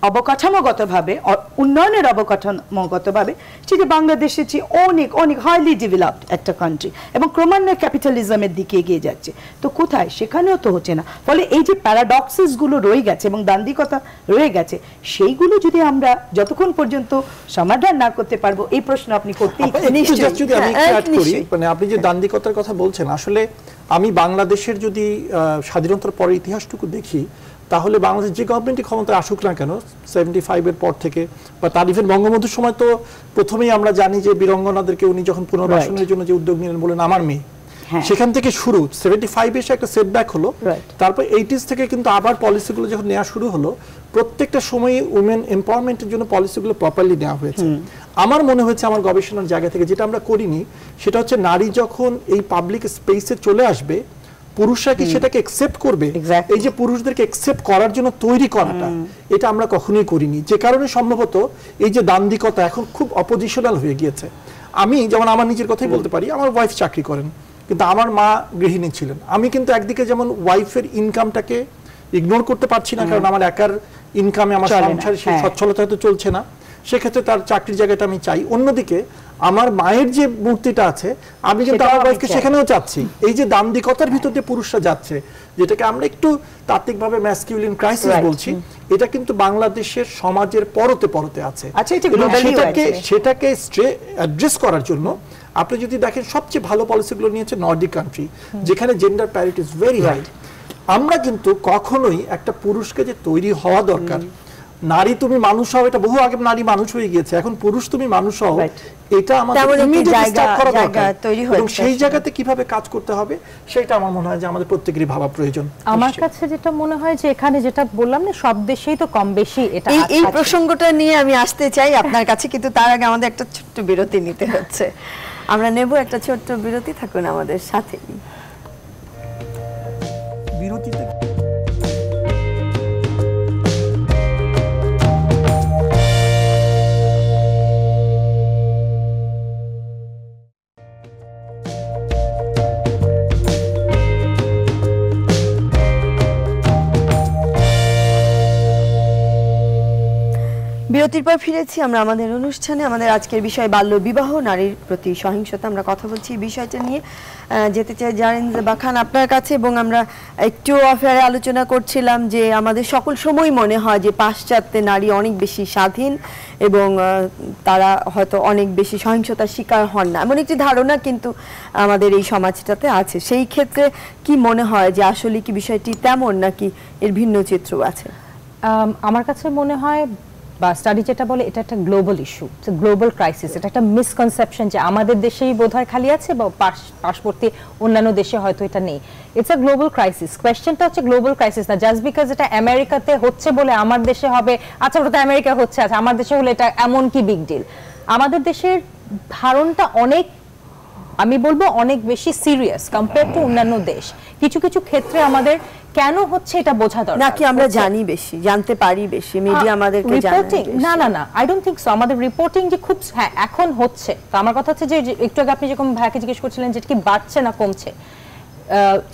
অবকাঠামোগতভাবে উন্নয়নের অবকাঠামোগতভাবে সেটি বাংলাদেশে চেয়ে অনেক অনেক হাইলি ডেভেলপড একটা কান্ট্রি এবং ক্রমান্বয়ে ক্যাপিটালিজমের দিকে এগিয়ে যাচ্ছে তো কোথায় সেখানেও তো হচ্ছে না ফলে এই যে প্যারাডক্সিসগুলো রয়ে গেছে এবং দান্দিকতা রয়ে গেছে সেইগুলো যদি আমরা যতক্ষণ পর্যন্ত সমাধান না করতে পারবো এই প্রশ্ন আপনি করতে আচ্ছা, হ্যাঁ, মানে আপনি যে দান্দিকতার কথা বলছেন আসলে আমি বাংলাদেশের যদি স্বাধীনতার পরে ইতিহাসটুকু দেখি তাহলে বাংলাদেশ যে গভর্নমেন্টই ক্ষমতায় আসুক না কেন সেভেন্টি ফাইভের পর থেকে বা তার ইভেন বঙ্গবন্ধুর সময় তো প্রথমেই আমরা জানি যে বীরঙ্গনাদেরকে উনি যখন পুনর্বাসনের জন্য যে উদ্যোগ নিলেন বলেন আমার মেয়ে হ্যাঁ। সেখান থেকে শুরু সেভেন্টি ফাইভ এসে একটা সেটব্যাক হলো তারপর এইটিস থেকে কিন্তু আবার পলিসিগুলো যখন নেওয়া শুরু হলো প্রত্যেকটা সময়ে উমেন এম্পাওয়ারমেন্টের জন্য পলিসিগুলো প্রপারলি নেওয়া হয়েছে আমার মনে হয়েছে আমার গবেষণার জায়গা থেকে যেটা আমরা করিনি সেটা হচ্ছে নারী যখন এই পাবলিক স্পেসে চলে আসবে পুরুষরা কি সেটাকে একসেপ্ট করবে এই যে পুরুষদেরকে একসেপ্ট করার জন্য তৈরি করাটা এটা আমরা কখনোই করিনি যে কারণে সম্ভবত এই যে দান্দিকতা এখন খুব অপজিশনাল হয়ে গিয়েছে আমি যেমন আমার নিজের কথাই বলতে পারি আমার ওয়াইফ চাকরি করেন কিন্তু আমার মা গৃহিণী ছিলেন আমি কিন্তু একদিকে যেমন ওয়াইফের ইনকামটাকে ইগনোর করতে পারছি না কারণ আমার একার ইনকামে আমার সংসার সেই হ্যাঁ। সচ্ছলতা হয়তো চলছে না সেক্ষেত্রে তার চাকরির জায়গাটা আমি চাই অন্যদিকে আমার মায়ের যে মূর্তিটা আছে আমি কিন্তু আমার ওয়াইফকে সেখানেও চাচ্ছি এই যে দাম্বিকতার ভিতর দিয়ে পুরুষরা যাচ্ছে যেটাকে আমরা একটু তাত্ত্বিকভাবে ম্যাসকিউলিন ক্রাইসিস বলছি এটা কিন্তু বাংলাদেশের সমাজের পরতে পরতে আছে আচ্ছা, সেটাকে সেটাকে অ্যাড্রেস করার জন্য আপনি যদি দেখেন সবচেয়ে ভালো পলিসিগুলো নিয়েছে নর্ডিক কান্ট্রি যেখানে gender parity is very high আমরা কিন্তু কখনোই একটা পুরুষকে যে তৈরি হওয়া দরকার নারী তুমি মানুষ হও এটা বহু আগে নারী মানুষ হয়ে গিয়েছে এখন পুরুষ তুমি মানুষ হও এটা আমাদের ইমিডিয়েটলি স্টার্ট করা দরকার এবং সেই জায়গাতে কিভাবে কাজ করতে হবে সেটা আমার মনে হয় যে আমাদের প্রত্যেকেরই ভাবা প্রয়োজন আমার কাছে যেটা মনে হয় যে এখানে যেটা বললাম না সব দেশেই তো কম বেশি এটা এই এই প্রসঙ্গটা নিয়ে আমি আসতে চাই আপনার কাছে কিন্তু তার আগে আমাদের একটা ছোট্ট বিরতি নিতে হচ্ছে আমরা নেব একটা ছোট্ট বিরতি থাকুন আমাদের সাথে বিরতিতে বিরতির পর ফিরেছি আমরা আমাদের অনুষ্ঠানে আমাদের আজকের বিষয় বাল্য বিবাহ নারীর প্রতি সহিংসতা আমরা কথা বলছি এই বিষয়টা নিয়ে যেতে চাই জারেন বা খান আপনার কাছে এবং আমরা একটু অফেয়ারে আলোচনা করছিলাম যে আমাদের সকল সময় মনে হয় যে পাশ্চাত্যে নারী অনেক বেশি স্বাধীন এবং তারা হয়তো অনেক বেশি সহিংসতার শিকার হন না এমন একটি ধারণা কিন্তু আমাদের এই সমাজটাতে আছে সেই ক্ষেত্রে কি মনে হয় যে আসলে কি বিষয়টি তেমন নাকি এর ভিন্ন চিত্র আছে আমার কাছে মনে হয় বা স্টাডি যেটা বলে এটা একটা গ্লোবাল ইস্যু গ্লোবাল ক্রাইসিস এটা একটা মিসকনসেপশন যে আমাদের দেশেই বোধ হয় খালি আছে বা পার্শ্ববর্তী অন্যান্য দেশে হয়তো এটা নেই ইটস আ গ্লোবাল ক্রাইসিস কোয়েশ্চেনটা হচ্ছে গ্লোবাল ক্রাইসিস না জাস্ট বিকজ এটা আমেরিকাতে হচ্ছে বলে আমার দেশে হবে আচ্ছা ওটা তো আমেরিকা হচ্ছে আচ্ছা আমার দেশে হলে এটা এমন কি বিগ ডিল আমাদের দেশের ধারণটা অনেক আমি বলবো অনেক বেশি সিরিয়াস কম্পেয়ার টু অন্যান্য দেশ কিছু কিছু ক্ষেত্রে আমাদের কেন হচ্ছে এটা বোঝা দরকার নাকি আমরা জানি বেশি জানতে পারি বেশি মিডিয়া আমাদেরকে রিপোর্টিং না না না আই ডোন্ট থিংক সো আমাদের রিপোর্টিং যে খুব হ্যাঁ এখন হচ্ছে তো আমার কথা হচ্ছে যে একটু আগে আপনি যেরকম ভাইকে জিজ্ঞেস করছিলেন যে কি বাড়ছে না কমছে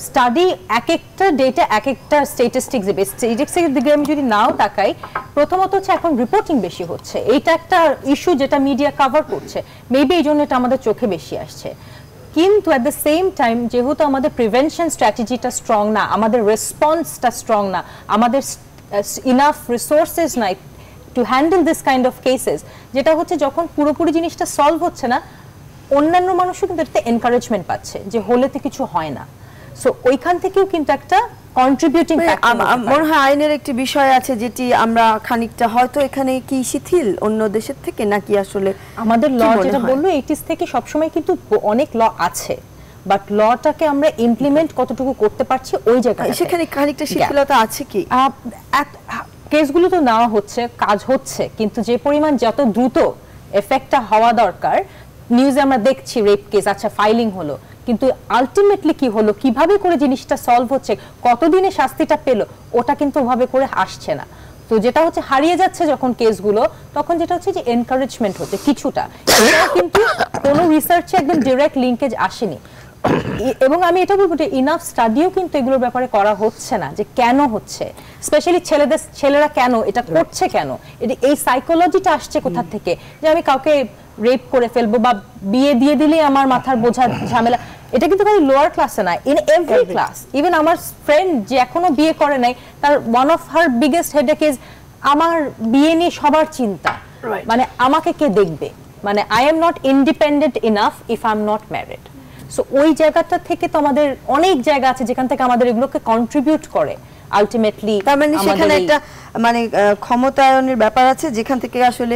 স্টাডি এক একটা ডেটা এক একটা স্ট্যাটিস্টিক্স দেবে স্ট্যাটিস্টিক্সের দিকে আমি যদি নাও তাকাই প্রথমত হচ্ছে এখন রিপোর্টিং বেশি হচ্ছে এইটা একটা ইস্যু যেটা মিডিয়া কভার করছে মেবি এই জন্য এটা আমাদের চোখে বেশি আসছে কিন্তু অ্যাট দ্য সেম টাইম যেহেতু আমাদের প্রিভেনশন স্ট্র্যাটেজিটা স্ট্রং না আমাদের রেসপন্সটা স্ট্রং না আমাদের ইনাফ রিসোর্সেস uh, নাই to handle this kind of cases যেটা হচ্ছে যখন পুরোপুরি জিনিসটা সলভ হচ্ছে না অন্যান্য মানুষও কিন্তু এটাতে এনকারেজমেন্ট পাচ্ছে যে হলে তো কিছু হয় না সো ওইখান থেকেও কিন্তু একটা কন্ট্রিবিউটিং মনে হয় আইনের একটি বিষয় আছে যেটি আমরা খানিকটা হয়তো এখানে কি শিথিল অন্য দেশের থেকে নাকি আসলে আমাদের ল যেটা বললো এইটিস থেকে সবসময় কিন্তু অনেক ল আছে বাট লটাকে আমরা ইমপ্লিমেন্ট কতটুকু করতে পারছি ওই জায়গায় সেখানে খানিকটা শিথিলতা আছে কি কেসগুলো তো নেওয়া হচ্ছে কাজ হচ্ছে কিন্তু যে পরিমাণ যত দ্রুত এফেক্টটা হওয়া দরকার নিউজে আমরা দেখছি রেপ কেস আচ্ছা ফাইলিং হলো কিন্তু আলটিমেটলি কি হলো কিভাবে করে জিনিসটা সলভ হচ্ছে কতদিনে শাস্তিটা পেলো ওটা কিন্তু ওভাবে করে আসছে না তো যেটা হচ্ছে হারিয়ে যাচ্ছে যখন কেসগুলো তখন যেটা হচ্ছে যে এনকারেজমেন্ট হচ্ছে কিছুটা এটা কিন্তু কোনো রিসার্চে একদম ডিরেক্ট লিঙ্কেজ আসেনি এবং আমি এটা বলবো যে ইনাফ স্টাডিও কিন্তু এগুলোর ব্যাপারে করা হচ্ছে না যে কেন হচ্ছে স্পেশালি ছেলেদের ছেলেরা কেন এটা করছে কেন এটা এই সাইকোলজিটা আসছে কোথা থেকে যে আমি কাউকে রেপ করে ফেলবো বা বিয়ে দিয়ে দিলে আমার মাথার বোঝা ঝামেলা এটা কিন্তু খালি লোয়ার ক্লাসে না ইন এভরি ক্লাস ইভেন আমার ফ্রেন্ড যে এখনো বিয়ে করে নাই তার one of her biggest headache is আমার বিয়ে নিয়ে সবার চিন্তা মানে আমাকে কে দেখবে মানে I am not independent enough if I am not married so ওই জায়গাটা থেকে তো আমাদের অনেক জায়গা আছে যেখান থেকে আমাদের এগুলোকে কন্ট্রিবিউট করে আলটিমেটলি তার মানে সেখানে একটা মানে ক্ষমতায়নের ব্যাপার আছে যেখান থেকে আসলে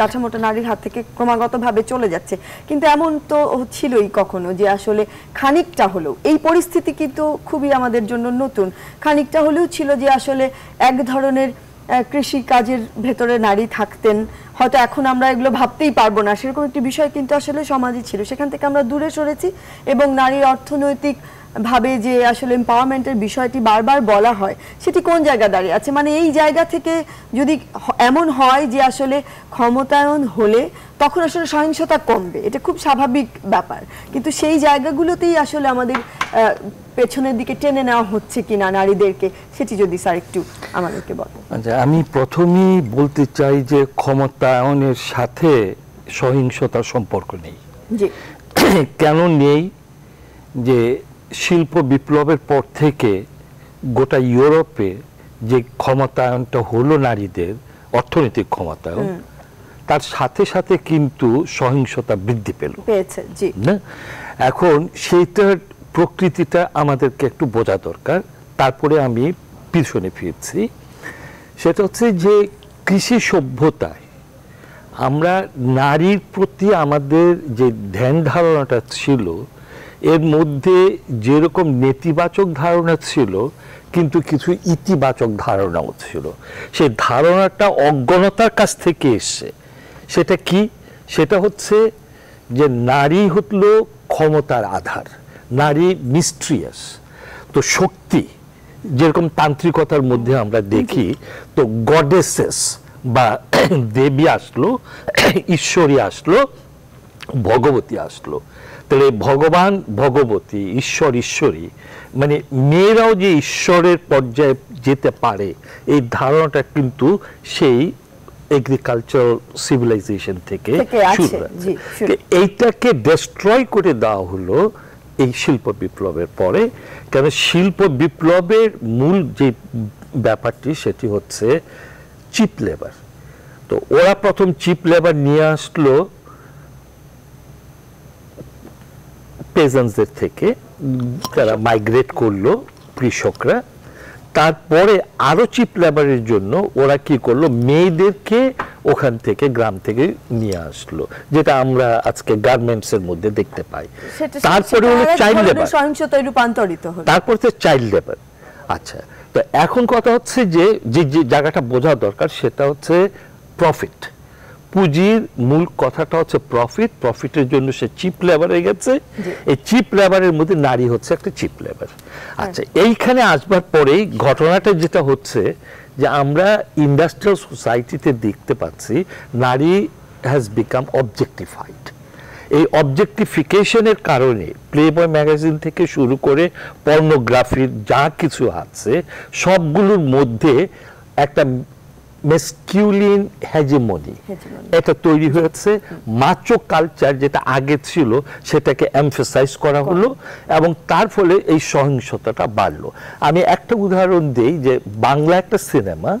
কাঠামোটা নারীর হাত থেকে ক্রমাগতভাবে চলে যাচ্ছে কিন্তু এমন তো ছিলই কখনো যে আসলে খানিকটা হলেও এই পরিস্থিতি কিন্তু খুবই আমাদের জন্য নতুন খানিকটা হলেও ছিল যে আসলে এক ধরনের কৃষি কাজের ভেতরে নারী থাকতেন হয়তো এখন আমরা এগুলো ভাবতেই পারবো না সেরকম একটি বিষয় কিন্তু আসলে সমাজে ছিল সেখান থেকে আমরা দূরে সরেছি এবং নারীর অর্থনৈতিক ভাবে যে আসলে এম্পাওয়ারমেন্টের বিষয়টি বারবার বলা হয় সেটি কোন জায়গা দাঁড়িয়ে আছে মানে এই জায়গা থেকে যদি এমন হয় যে আসলে ক্ষমতায়ন হলে তখন আসলে সহিংসতা কমবে এটা খুব স্বাভাবিক ব্যাপার কিন্তু সেই জায়গাগুলোতেই আসলে আমাদের পেছনের দিকে টেনে নেওয়া হচ্ছে কিনা নারীদেরকে সেটি যদি স্যার একটু আমাদেরকে বলেন আচ্ছা আমি প্রথমেই বলতে চাই যে ক্ষমতায়নের সাথে সহিংসতার সম্পর্ক নেই কেন নেই যে শিল্প বিপ্লবের পর থেকে গোটা ইউরোপে যে ক্ষমতায়নটা হলো নারীদের অর্থনৈতিক ক্ষমতায়ন তার সাথে সাথে কিন্তু সহিংসতা বৃদ্ধি পেল না এখন সেইটার প্রকৃতিটা আমাদেরকে একটু বোঝা দরকার তারপরে আমি পিছনে ফিরছি সেটা হচ্ছে যে কৃষি সভ্যতায় আমরা নারীর প্রতি আমাদের যে ধ্যান ধারণাটা ছিল এর মধ্যে যেরকম নেতিবাচক ধারণা ছিল কিন্তু কিছু ইতিবাচক ধারণাও ছিল সেই ধারণাটা অজ্ঞানতার কাছ থেকে এসছে সেটা কি সেটা হচ্ছে যে নারী হতল ক্ষমতার আধার নারী মিস্ট্রিয়াস তো শক্তি যেরকম তান্ত্রিকতার মধ্যে আমরা দেখি তো গডেসেস বা দেবী আসলো ঈশ্বরী আসলো ভগবতী আসলো তাহলে ভগবান ভগবতী ঈশ্বর ঈশ্বরী মানে মেয়েরাও যে ঈশ্বরের পর্যায়ে যেতে পারে এই ধারণাটা কিন্তু সেই এগ্রিকালচারাল সিভিলাইজেশন থেকে শুরু এইটাকে ডেস্ট্রয় করে দেওয়া হলো এই শিল্প বিপ্লবের পরে কেন শিল্প বিপ্লবের মূল যে ব্যাপারটি সেটি হচ্ছে চিপ লেবার তো ওরা প্রথম চিপ লেবার নিয়ে আসলো পেজেন্টসদের থেকে যারা মাইগ্রেট করলো কৃষকরা তারপরে আরও চিপ লেবারের জন্য ওরা কি করলো মেয়েদেরকে ওখান থেকে গ্রাম থেকে নিয়ে আসলো যেটা আমরা আজকে গার্মেন্টস এর মধ্যে দেখতে পাই তারপরে হলো চাইল্ড লেবার রূপান্তরিত তারপর তো চাইল্ড লেবার আচ্ছা তো এখন কথা হচ্ছে যে যে জায়গাটা বোঝা দরকার সেটা হচ্ছে প্রফিট পুঁজির মূল কথাটা হচ্ছে প্রফিট প্রফিটের জন্য সে চিপ লেবার হয়ে গেছে এই চিপ লেবারের মধ্যে নারী হচ্ছে একটা চিপ লেবার আচ্ছা হ্যাঁ। এইখানে আসবার পরেই ঘটনাটা যেটা হচ্ছে যে আমরা ইন্ডাস্ট্রিয়াল সোসাইটিতে দেখতে পাচ্ছি নারী হ্যাজ বিকাম অবজেক্টিফাইড এই অবজেক্টিফিকেশনের কারণে প্লেবয় ম্যাগাজিন থেকে শুরু করে পর্নোগ্রাফির যা কিছু আছে সবগুলোর মধ্যে একটা মেসকিউলিন হ্যাজিমনি এটা তৈরি হয়েছে মাচো কালচার যেটা আগে ছিল সেটাকে এমফেসাইজ করা হলো এবং তার ফলে এই সহিংসতাটা বাড়লো আমি একটা উদাহরণ দিই যে বাংলা একটা সিনেমা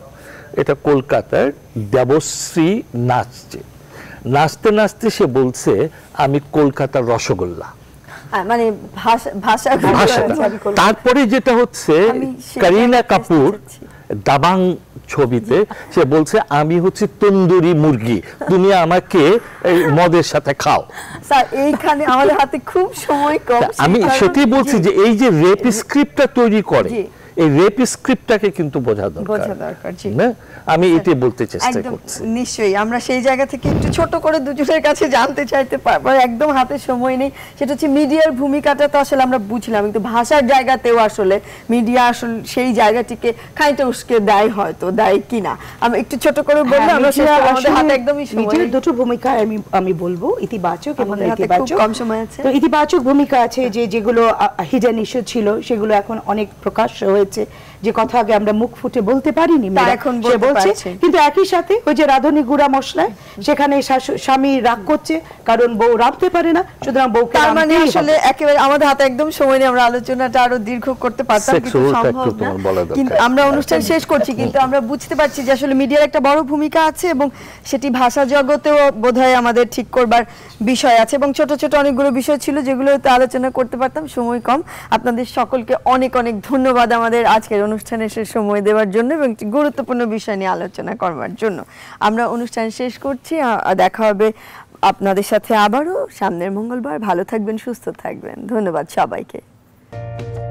এটা কলকাতার দেবশ্রী নাচছে নাচতে নাচতে সে বলছে আমি কলকাতার রসগোল্লা মানে ভাষা তারপরে যেটা হচ্ছে করিনা কাপুর দাবাং ছবিতে সে বলছে আমি হচ্ছে তন্দুরি মুরগি তুমি আমাকে এই মদের সাথে খাও স্যার এইখানে আমাদের হাতে খুব সময় কম আমি সেটাই বলছি যে এই যে রেপ স্ক্রিপ্টটা তৈরি করে এই রেপ স্ক্রিপ্টটাকে কিন্তু বোঝা দরকার বোঝা দরকার না হ্যাঁ? আমি এটাই বলতে চেষ্টা করছি নিশ্চয়ই আমরা সেই জায়গা থেকে একটু ছোট করে দুজনের কাছে জানতে চাইতে পারবো মানে একদম হাতে সময় নেই সেটা হচ্ছে মিডিয়ার ভূমিকাটা তো আসলে আমরা বুঝলাম কিন্তু ভাষার জায়গাতেও আসলে মিডিয়া আসলে সেই জায়গাটিকে খানিকটা উস্কে দেয় হয়তো দেয় কিনা আমি একটু ছোট করে হ্যাঁ, বললে আমরা সেটা আমাদের হাতে একদমই সময় নেই দুটো ভূমিকা আমি আমি বলবো ইতিবাচক এবং নেতিবাচক কম সময় আছে তো ইতিবাচক ভূমিকা আছে যে যেগুলো হিডেন ইস্যু ছিল সেগুলো এখন অনেক প্রকাশ হয়ে হয়েছে যে কথা আগে আমরা মুখ ফুটে বলতে পারিনি সে বলছে কিন্তু একই সাথে ওই যে রাধুনি গুড়া মশলায় সেখানে স্বামী রাগ করছে কারণ বউ রাখতে পারে না সুতরাং বউ তার মানে আসলে একেবারে আমাদের হাতে একদম সময় নেই আমরা আলোচনাটা আরো দীর্ঘ করতে পারতাম আমরা অনুষ্ঠান শেষ করছি কিন্তু আমরা বুঝতে পারছি যে আসলে মিডিয়ার একটা বড় ভূমিকা আছে এবং সেটি ভাষা জগতেও বোধহয় আমাদের ঠিক করবার বিষয় আছে এবং ছোট ছোট অনেকগুলো বিষয় ছিল যেগুলো আলোচনা করতে পারতাম সময় কম আপনাদের সকলকে অনেক অনেক ধন্যবাদ আমাদের আমাদের আজকের অনুষ্ঠানে শেষ সময় দেওয়ার জন্য এবং একটি গুরুত্বপূর্ণ বিষয় নিয়ে আলোচনা করবার জন্য আমরা অনুষ্ঠান শেষ করছি দেখা হবে আপনাদের সাথে আবারও সামনের মঙ্গলবার ভালো থাকবেন সুস্থ থাকবেন ধন্যবাদ সবাইকে